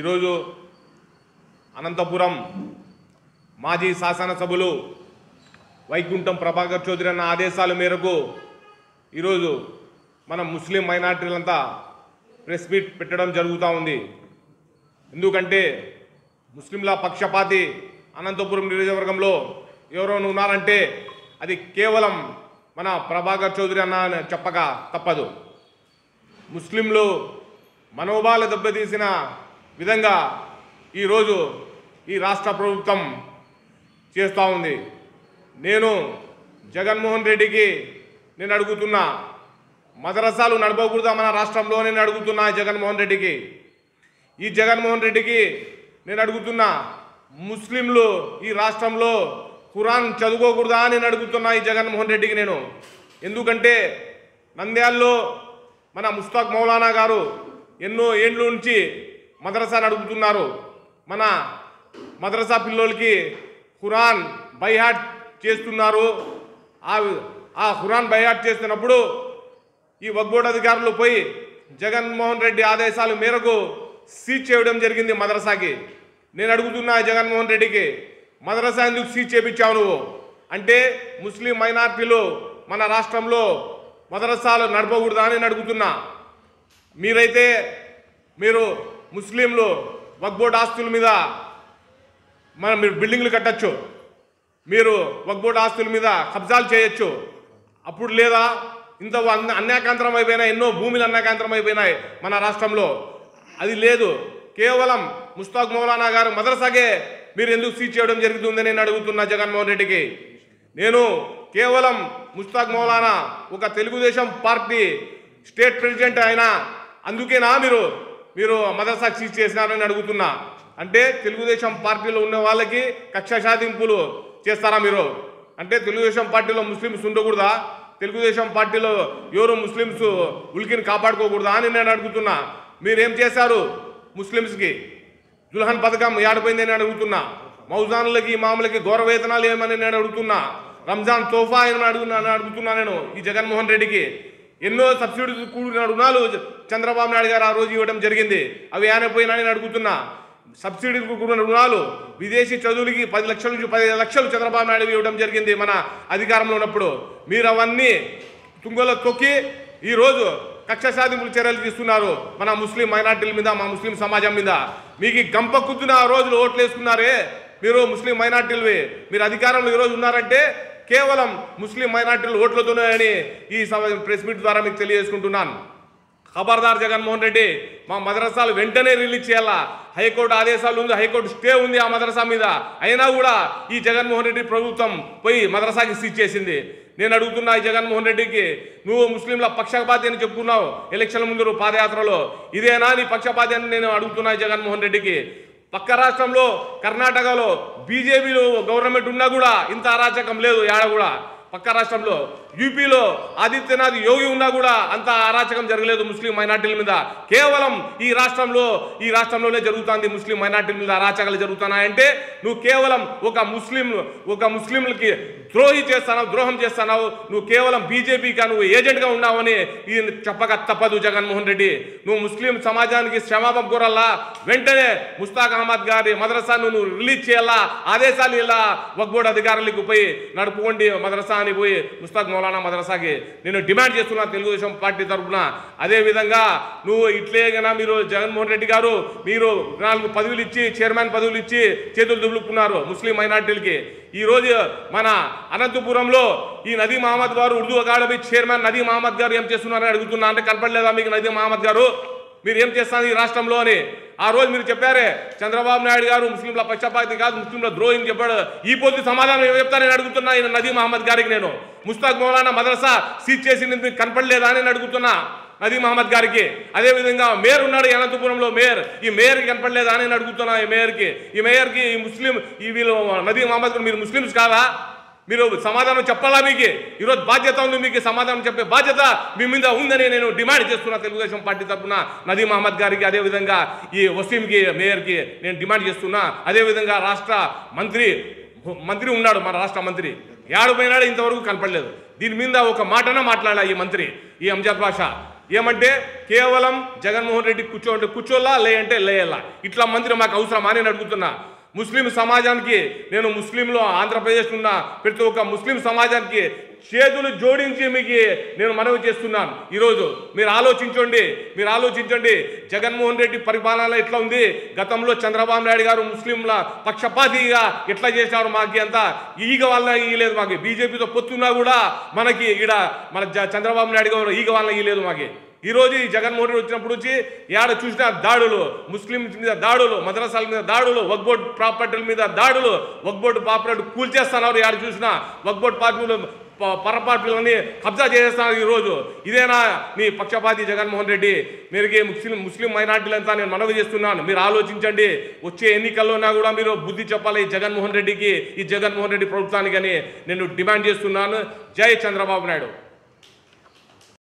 ఈరోజు అనంతపురం మాజీ శాసనసభలు వైకుంఠం ప్రభాకర్ చౌదరి అన్న ఆదేశాల మేరకు ఈరోజు మన ముస్లిం మైనార్టీలంతా ప్రెస్ మీట్ పెట్టడం జరుగుతూ ఉంది ఎందుకంటే ముస్లింల పక్షపాతి అనంతపురం నియోజకవర్గంలో ఎవరైనా ఉన్నారంటే అది కేవలం మన ప్రభాకర్ చౌదరి అన్న చెప్పక తప్పదు ముస్లింలు మనోభావాలు దెబ్బతీసిన విధంగా ఈరోజు ఈ రాష్ట్ర ప్రభుత్వం చేస్తూ ఉంది నేను జగన్మోహన్ రెడ్డికి నేను అడుగుతున్నా మదరసాలు నడపకూడదా మన రాష్ట్రంలో నేను అడుగుతున్నా జగన్మోహన్ రెడ్డికి ఈ జగన్మోహన్ రెడ్డికి నేను అడుగుతున్నా ముస్లింలు ఈ రాష్ట్రంలో ఖురాన్ చదువుకోకూడదా నేను అడుగుతున్నా ఈ జగన్మోహన్ రెడ్డికి నేను ఎందుకంటే నంద్యాల్లో మన ముస్తాక్ మౌలానా గారు ఎన్నో ఏండ్ల నుంచి మదరసాలు అడుగుతున్నారు మన మదరసా పిల్లోళ్ళకి ఖురాన్ బైహాట్ చేస్తున్నారు ఆ ఆ ఖురాన్ బైహాట్ చేస్తున్నప్పుడు ఈ వక్బోర్డ్ అధికారులు పోయి జగన్మోహన్ రెడ్డి ఆదేశాల మేరకు సీజ్ చేయడం జరిగింది మదరసాకి నేను అడుగుతున్నా జగన్మోహన్ రెడ్డికి మదరసా ఎందుకు సీజ్ చేపించావు నువ్వు అంటే ముస్లిం మైనార్టీలు మన రాష్ట్రంలో మదరసాలు నడపకూడదా అని అడుగుతున్నా మీరైతే మీరు ముస్లింలు వక్బోర్డ్ ఆస్తుల మీద మనం మీరు బిల్డింగ్లు కట్టచ్చు మీరు వక్బోర్డ్ ఆస్తుల మీద కబ్జాలు చేయొచ్చు అప్పుడు లేదా ఇంత అన్యాకాంతరం అయిపోయినాయి ఎన్నో భూములు అన్యాకాంతరం అయిపోయినాయి మన రాష్ట్రంలో అది లేదు కేవలం ముస్తాక్ మౌలానా గారు మదరసాగే మీరు ఎందుకు సీజ్ చేయడం జరుగుతుందని నేను అడుగుతున్నా జగన్మోహన్ రెడ్డికి నేను కేవలం ముస్తాక్ మౌలానా ఒక తెలుగుదేశం పార్టీ స్టేట్ ప్రెసిడెంట్ అయినా అందుకేనా మీరు మీరు మదసాక్షి చేసినారని అడుగుతున్నా అంటే తెలుగుదేశం పార్టీలో ఉన్న వాళ్ళకి కక్ష సాధింపులు చేస్తారా మీరు అంటే తెలుగుదేశం పార్టీలో ముస్లిమ్స్ ఉండకూడదా తెలుగుదేశం పార్టీలో ఎవరు ముస్లిమ్స్ ఉలికిని కాపాడుకోకూడదా అని నేను అడుగుతున్నా మీరేం చేశారు ముస్లిమ్స్కి జుల్హన్ పథకం ఏడిపోయింది అని అడుగుతున్నా మౌజాన్లకి మామూలకి గౌరవ వేతనాలు ఏమని నేను అడుగుతున్నా రంజాన్ తోఫా ఏమని అడుగుతున్నా నేను ఈ జగన్మోహన్ రెడ్డికి ఎన్నో సబ్సిడీ కూడిన రుణాలు చంద్రబాబు నాయుడు గారు ఆ రోజు ఇవ్వడం జరిగింది అవి ఆనపోయినా నేను అడుగుతున్నా సబ్సిడీలకు కూడిన రుణాలు విదేశీ చదువులకి పది లక్షల నుంచి పదిహేను లక్షలు చంద్రబాబు నాయుడు ఇవ్వడం జరిగింది మన అధికారంలో ఉన్నప్పుడు మీరు అవన్నీ తుంగలో తొక్కి ఈరోజు కక్ష సాధింపులు చర్యలు తీసుకున్నారు మన ముస్లిం మైనార్టీల మీద మా ముస్లిం సమాజం మీద మీకు గంప కుద్దున ఆ రోజులు ఓట్లు వేసుకున్నారే మీరు ముస్లిం మైనార్టీలు మీరు అధికారంలో ఈరోజు ఉన్నారంటే కేవలం ముస్లిం మైనార్టీలు ఓట్లతోనే ఈ ప్రెస్ మీట్ ద్వారా మీకు తెలియజేసుకుంటున్నాను ఖబర్దార్ జగన్మోహన్ రెడ్డి మా మదరసాలు వెంటనే రిలీజ్ చేయాలా హైకోర్టు ఆదేశాలు ఉంది హైకోర్టు స్టే ఉంది ఆ మదరసా మీద అయినా కూడా ఈ జగన్మోహన్ రెడ్డి ప్రభుత్వం పోయి మదరసాకి సీజ్ చేసింది నేను అడుగుతున్నా ఈ జగన్మోహన్ రెడ్డికి నువ్వు ముస్లింల పక్షపాతి అని చెప్పుకున్నావు ఎలక్షన్ల ముందు పాదయాత్రలో ఇదేనా నీ పక్షపాతి అని నేను అడుగుతున్నా జగన్మోహన్ రెడ్డికి పక్క రాష్ట్రంలో కర్ణాటకలో బీజేపీలో గవర్నమెంట్ ఉన్నా కూడా ఇంత అరాచకం లేదు ఏడ కూడా పక్క రాష్ట్రంలో యూపీలో ఆదిత్యనాథ్ యోగి ఉన్నా కూడా అంత అరాచకం జరగలేదు ముస్లిం మైనార్టీల మీద కేవలం ఈ రాష్ట్రంలో ఈ రాష్ట్రంలోనే జరుగుతుంది ముస్లిం మైనార్టీల మీద అరాచకాలు జరుగుతున్నాయంటే నువ్వు కేవలం ఒక ముస్లిం ఒక ముస్లింలకి ద్రోహి చేస్తున్నావు ద్రోహం చేస్తున్నావు నువ్వు కేవలం బీజేపీగా నువ్వు ఏజెంట్గా ఉన్నావని ఈ చెప్పక తప్పదు జగన్మోహన్ రెడ్డి నువ్వు ముస్లిం సమాజానికి క్షమాపం కూరల్లా వెంటనే ముస్తాక్ అహ్మద్ గారి మదరసాను నువ్వు రిలీజ్ చేయాలా ఆదేశాలు ఇలా వక్బోర్డు అధికారులకు పోయి నడుపుకోండి మదరసా అని పోయి ఉస్తాద్ మౌలానా మదరసాకి నేను డిమాండ్ చేస్తున్నా తెలుగుదేశం పార్టీ తరఫున అదేవిధంగా నువ్వు ఇట్లే కదా మీరు జగన్మోహన్ రెడ్డి గారు మీరు నాలుగు పదవులు ఇచ్చి చైర్మన్ పదవులు ఇచ్చి చేతులు దులుపుకున్నారు ముస్లిం మైనార్టీలకి ఈరోజు మన అనంతపురంలో ఈ నదీ మహమ్మద్ గారు ఉర్దూ అకాడమీ చైర్మన్ నదీ మహమ్మద్ గారు ఏం చేస్తున్నారని అడుగుతున్నా అంటే కనపడలేదా మీకు నదీ మహమ్మద్ గారు మీరు ఏం చేస్తాను ఈ రాష్ట్రంలో అని ఆ రోజు మీరు చెప్పారే చంద్రబాబు నాయుడు గారు ముస్లింల పక్షపాతి కాదు ముస్లింల ద్రోహిని చెప్పాడు ఈ పొద్దు సమాధానం ఏం చెప్తా నేను అడుగుతున్నా ఈయన నదీ మహమ్మద్ గారికి నేను ముస్తాక్ మౌలానా మదరసా సీజ్ చేసింది కనపడలేదా అని అడుగుతున్నా నదీం మహమ్మద్ గారికి అదేవిధంగా మేయర్ ఉన్నాడు అనంతపురంలో మేయర్ ఈ మేయర్కి కనపడలేదా అని అడుగుతున్నా ఈ మేయర్కి ఈ మేయర్కి ఈ ముస్లిం ఈ వీళ్ళు నదీం మహమ్మద్ మీరు ముస్లిమ్స్ కాదా మీరు సమాధానం చెప్పాలా మీకు ఈరోజు బాధ్యత ఉంది మీకు సమాధానం చెప్పే బాధ్యత మీ మీద ఉందని నేను డిమాండ్ చేస్తున్నా తెలుగుదేశం పార్టీ తరఫున నదీం అహ్మద్ గారికి అదేవిధంగా ఈ వసీంకి మేయర్కి నేను డిమాండ్ చేస్తున్నా అదేవిధంగా రాష్ట్ర మంత్రి మంత్రి ఉన్నాడు మన రాష్ట్ర మంత్రి పోయినాడు ఇంతవరకు కనపడలేదు దీని మీద ఒక మాటన మాట్లాడాలి ఈ మంత్రి ఈ అంజాద్ భాష ఏమంటే కేవలం జగన్మోహన్ రెడ్డి కూర్చో అంటే కూర్చోలా లేయంటే లేయల్లా ఇట్లా మంత్రి మాకు అవసరమా నేను అడుగుతున్నా ముస్లిం సమాజానికి నేను ముస్లింలో ఆంధ్రప్రదేశ్ ఉన్న ప్రతి ఒక్క ముస్లిం సమాజానికి చేతులు జోడించి మీకు నేను మనవి చేస్తున్నాను ఈరోజు మీరు ఆలోచించండి మీరు ఆలోచించండి జగన్మోహన్ రెడ్డి పరిపాలన ఎట్లా ఉంది గతంలో చంద్రబాబు నాయుడు గారు ముస్లింల పక్షపాతిగా ఎట్లా చేశారు మాకు అంతా ఈగ వల్ల ఇయ్యలేదు మాకు బీజేపీతో పొత్తున్నా కూడా మనకి ఇక్కడ మన చంద్రబాబు నాయుడు గారు ఈగ వల్ల ఇయ్యలేదు మాకు ఈరోజు ఈ జగన్మోహన్ రెడ్డి వచ్చినప్పుడు వచ్చి ఏడ చూసిన దాడులు ముస్లింస్ మీద దాడులు మద్రసాల మీద దాడులు వగ్బోర్డ్ ప్రాపర్టీల మీద దాడులు వగ్బోర్డు ప్రాపర్టీ కూల్చేస్తున్నారు ఏడ చూసినా వగ్బోర్డ్ పార్టీలు పరపార్టీలన్నీ కబ్జా చేసేస్తున్నారు ఈరోజు ఇదేనా మీ పక్షపాతి జగన్మోహన్ రెడ్డి ఏ ముస్లిం ముస్లిం మైనార్టీలంతా నేను మనవి చేస్తున్నాను మీరు ఆలోచించండి వచ్చే ఎన్నికల్లోనా కూడా మీరు బుద్ధి చెప్పాలి జగన్మోహన్ రెడ్డికి ఈ జగన్మోహన్ రెడ్డి ప్రభుత్వానికి అని నేను డిమాండ్ చేస్తున్నాను జై చంద్రబాబు నాయుడు